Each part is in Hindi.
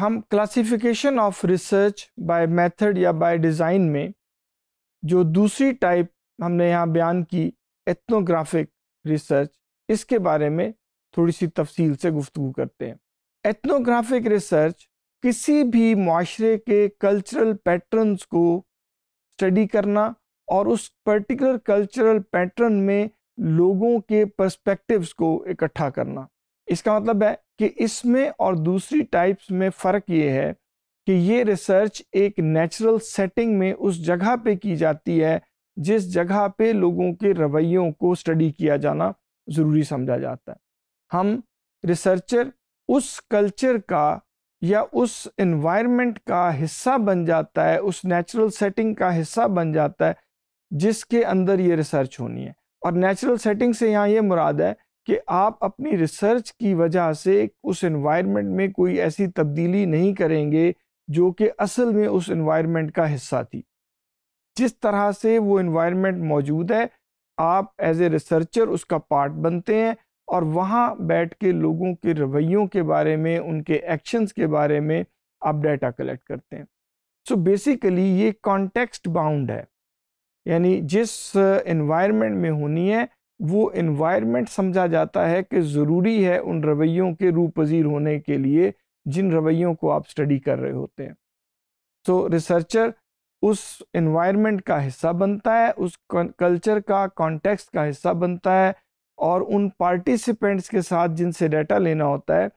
हम classification of research by method या बाय डिज़ाइन में जो दूसरी टाइप हमने यहाँ बयान की एथनोग्राफिक रिसर्च इसके बारे में थोड़ी सी तफसील से गुफ्तु करते हैं एथनोग्राफिक रिसर्च किसी भी माशरे के कल्चरल पैटर्न्स को स्टडी करना और उस पर्टिकुलर कल्चरल पैटर्न में लोगों के पर्सपेक्टिव्स को इकट्ठा करना इसका मतलब है कि इसमें और दूसरी टाइप्स में फ़र्क ये है कि ये रिसर्च एक नेचुरल सेटिंग में उस जगह पे की जाती है जिस जगह पे लोगों के रवैयों को स्टडी किया जाना ज़रूरी समझा जाता है हम रिसर्चर उस कल्चर का या उस इन्वायरमेंट का हिस्सा बन जाता है उस नेचुरल सेटिंग का हिस्सा बन जाता है जिसके अंदर ये रिसर्च होनी है और नेचुरल सेटिंग से यहाँ ये मुराद है कि आप अपनी रिसर्च की वजह से उस एनवायरनमेंट में कोई ऐसी तब्दीली नहीं करेंगे जो कि असल में उस एनवायरनमेंट का हिस्सा थी जिस तरह से वो इन्वायरमेंट मौजूद है आप एज ए रिसर्चर उसका पार्ट बनते हैं और वहाँ बैठ के लोगों के रवैयों के बारे में उनके एक्शंस के बारे में आप डाटा कलेक्ट करते हैं सो so बेसिकली ये कॉन्टेक्स्ट बाउंड है यानी जिस इन्वायरमेंट में होनी है वो इन्वायरमेंट समझा जाता है कि ज़रूरी है उन रवैयों के पजीर होने के लिए जिन रवैयों को आप स्टडी कर रहे होते हैं सो so, रिसर्चर उस इन्वायरमेंट का हिस्सा बनता है उस कल्चर का कॉन्टेक्स्ट का हिस्सा बनता है और उन पार्टिसिपेंट्स के साथ जिनसे डाटा लेना होता है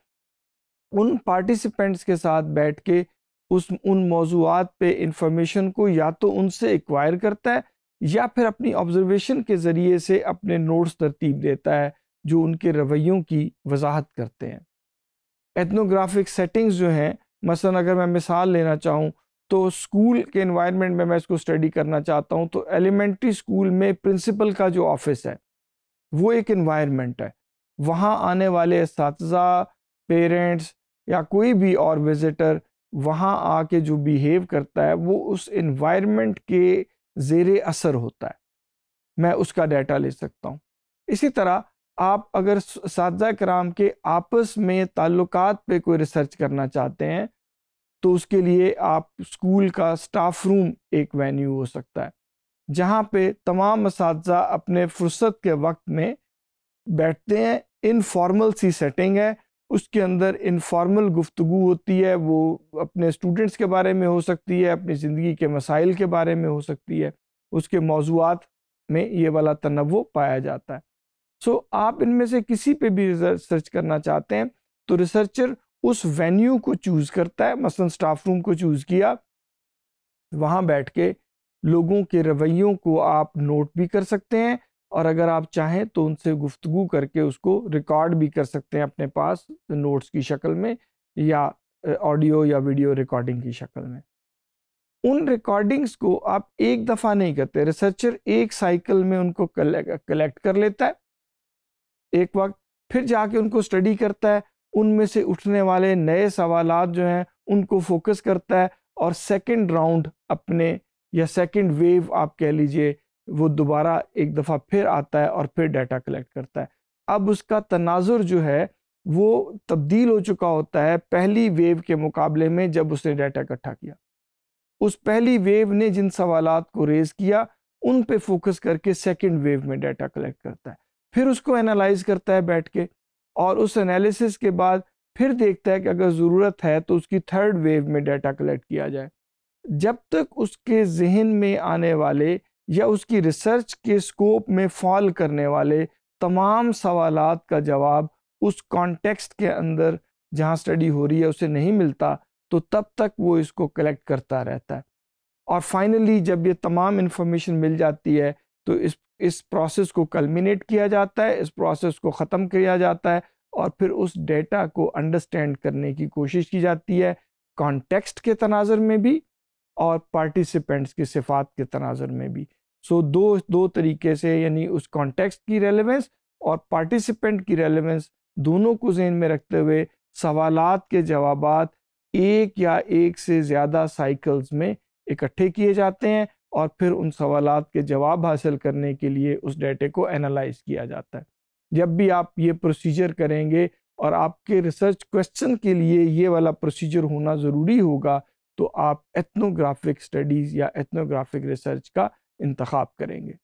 उन पार्टिसिपेंट्स के साथ बैठ के उस उन मौजूद पे इंफॉर्मेशन को या तो उनसे एक्वायर करता है या फिर अपनी ऑब्जर्वेशन के ज़रिए से अपने नोट्स तरतीब देता है जो उनके रवैयों की वजाहत करते हैं एथनोग्राफिक सेटिंग्स जो हैं मसलन अगर मैं मिसाल लेना चाहूँ तो स्कूल के इन्वायरमेंट में मैं इसको स्टडी करना चाहता हूँ तो एलिमेंट्री स्कूल में प्रिंसिपल का जो ऑफिस है वो एक इन्वायरमेंट है वहाँ आने वाले इस पेरेंट्स या कोई भी और विज़िटर वहाँ आके जो बिहेव करता है वो उस इन्वायरमेंट के ज़ेर असर होता है मैं उसका डाटा ले सकता हूँ इसी तरह आप अगर साजा कराम के आपस में ताल्लुक पे कोई रिसर्च करना चाहते हैं तो उसके लिए आप स्कूल का स्टाफ रूम एक वेन्यू हो सकता है जहाँ पे तमाम इस अपने फुर्सत के वक्त में बैठते हैं इनफॉर्मल सी सेटिंग है उसके अंदर इनफॉर्मल गुफ्तु होती है वो अपने स्टूडेंट्स के बारे में हो सकती है अपनी ज़िंदगी के मसाइल के बारे में हो सकती है उसके मौजूद में ये वाला तनवो पाया जाता है सो so, आप इनमें से किसी पे भी रिसर्च करना चाहते हैं तो रिसर्चर उस वेन्यू को चूज़ करता है मसलन स्टाफ रूम को चूज़ किया वहाँ बैठ के लोगों के रवैयों को आप नोट भी कर सकते हैं और अगर आप चाहें तो उनसे गुफ्तगु करके उसको रिकॉर्ड भी कर सकते हैं अपने पास नोट्स की शक्ल में या ऑडियो या वीडियो रिकॉर्डिंग की शक्ल में उन रिकॉर्डिंग्स को आप एक दफ़ा नहीं करते रिसर्चर एक साइकिल में उनको कलेक्ट कर लेता है एक वक्त फिर जाके उनको स्टडी करता है उनमें से उठने वाले नए सवाल जो हैं उनको फोकस करता है और सेकेंड राउंड अपने या सेकेंड वेव आप कह लीजिए वो दोबारा एक दफ़ा फिर आता है और फिर डाटा कलेक्ट करता है अब उसका तनाजुर जो है वो तब्दील हो चुका होता है पहली वेव के मुकाबले में जब उसने डाटा इकट्ठा किया उस पहली वेव ने जिन सवाल को रेज किया उन पे फोकस करके सेकंड वेव में डाटा कलेक्ट करता है फिर उसको एनालाइज करता है बैठ के और उस एनालिसिस के बाद फिर देखता है कि अगर ज़रूरत है तो उसकी थर्ड वेव में डाटा कलेक्ट किया जाए जब तक उसके जहन में आने वाले या उसकी रिसर्च के स्कोप में फॉल करने वाले तमाम सवाल का जवाब उस कॉन्टेक्स्ट के अंदर जहाँ स्टडी हो रही है उसे नहीं मिलता तो तब तक वो इसको कलेक्ट करता रहता है और फाइनली जब ये तमाम इन्फॉर्मेशन मिल जाती है तो इस इस प्रोसेस को कलमिनेट किया जाता है इस प्रोसेस को ख़त्म किया जाता है और फिर उस डेटा को अंडरस्टैंड करने की कोशिश की जाती है कॉन्टेक्स्ट के तनाजर में भी और पार्टिसिपेंट्स की सिफात के तनाजर में भी सो so, दो दो तरीके से यानी उस कॉन्टेक्स्ट की रेलेवेंस और पार्टिसिपेंट की रेलेवेंस दोनों को जहन में रखते हुए सवालत के जवाब एक या एक से ज़्यादा साइकिल्स में इकट्ठे किए जाते हैं और फिर उन सवाल के जवाब हासिल करने के लिए उस डेटे को एनालाइज किया जाता है जब भी आप ये प्रोसीजर करेंगे और आपके रिसर्च क्वेश्चन के लिए ये वाला प्रोसीजर होना ज़रूरी होगा तो आप एथनोग्राफिक स्टडीज़ या एथनोग्राफिक रिसर्च का इंतखब करेंगे